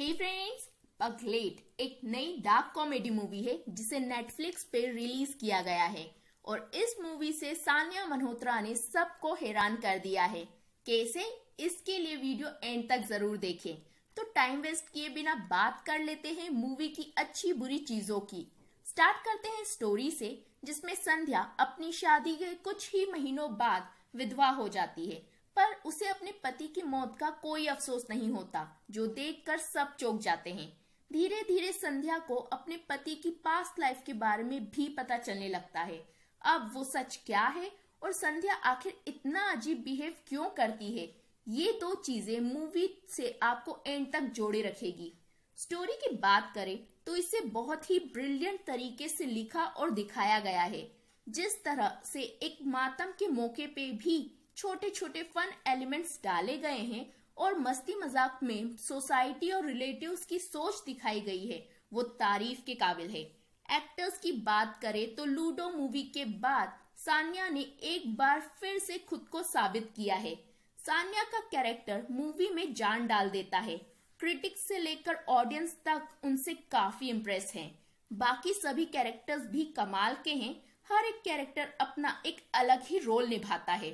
हे friends पगलेट एक नई डार्क कॉमेडी मूवी है जिसे नेटफ्लिक्स पे रिलीज किया गया है और इस मूवी से सानिया मल्होत्रा ने सबको हैरान कर दिया है कैसे इसके लिए वीडियो एंड तक जरूर देखें तो टाइम वेस्ट किए बिना बात कर लेते हैं मूवी की अच्छी बुरी चीजों की स्टार्ट करते हैं स्टोरी से जिसमें संध्या अपनी शादी के कुछ ही महीनों बाद विधवा हो जाती है पर उसे अपने पति की मौत का कोई अफसोस नहीं होता जो देखकर सब चौंक जाते हैं धीरे धीरे संध्या को अपने पति की पास्ट लाइफ के बारे में भी पता चलने लगता है अब वो सच क्या है और संध्या आखिर इतना अजीब बिहेव क्यों करती है ये दो चीजें मूवी से आपको एंड तक जोड़े रखेगी स्टोरी की बात करें तो इसे बहुत ही ब्रिलियंट तरीके से लिखा और दिखाया गया है जिस तरह से एक मातम के मौके पे भी छोटे छोटे फन एलिमेंट्स डाले गए हैं और मस्ती मजाक में सोसाइटी और रिलेटिव्स की सोच दिखाई गई है वो तारीफ के काबिल है एक्टर्स की बात करें तो लूडो मूवी के बाद सानिया ने एक बार फिर से खुद को साबित किया है सानिया का कैरेक्टर मूवी में जान डाल देता है क्रिटिक्स से लेकर ऑडियंस तक उनसे काफी इम्प्रेस हैं। बाकी सभी कैरेक्टर्स भी कमाल के हैं हर एक कैरेक्टर अपना एक अलग ही रोल निभाता है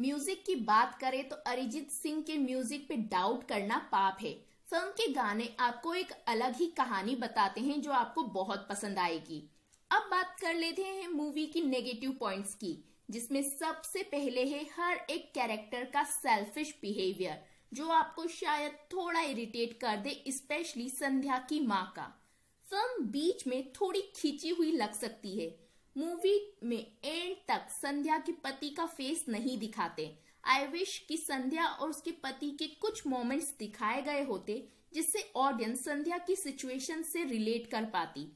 म्यूजिक की बात करें तो अरिजीत सिंह के म्यूजिक पे डाउट करना पाप है फिल्म के गाने आपको एक अलग ही कहानी बताते हैं जो आपको बहुत पसंद आएगी अब बात कर लेते हैं मूवी की नेगेटिव पॉइंट्स की जिसमें सबसे पहले है हर एक कैरेक्टर का सेल्फिश बिहेवियर जो आपको शायद थोड़ा इरिटेट कर दे स्पेशली संध्या की माँ का फिल्म बीच में थोड़ी खींची हुई लग सकती है मूवी में एंड तक संध्या के पति का फेस नहीं दिखाते आई विश कि संध्या और उसके पति के कुछ मोमेंट्स दिखाए गए होते जिससे ऑडियंस संध्या की सिचुएशन से रिलेट कर पाती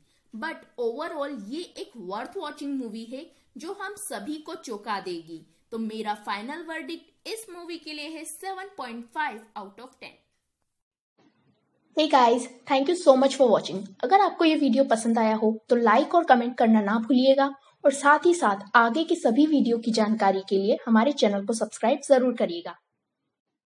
बट ओवरऑल ये एक वर्थ वॉचिंग मूवी है जो हम सभी को चौंका देगी तो मेरा फाइनल वर्डिक्ट इस मूवी के लिए है 7.5 out of 10 guys thank you so much for watching अगर आपको ये वीडियो पसंद आया हो तो लाइक और कमेंट करना ना भूलिएगा और साथ ही साथ आगे की सभी वीडियो की जानकारी के लिए हमारे चैनल को सब्सक्राइब जरूर करिएगा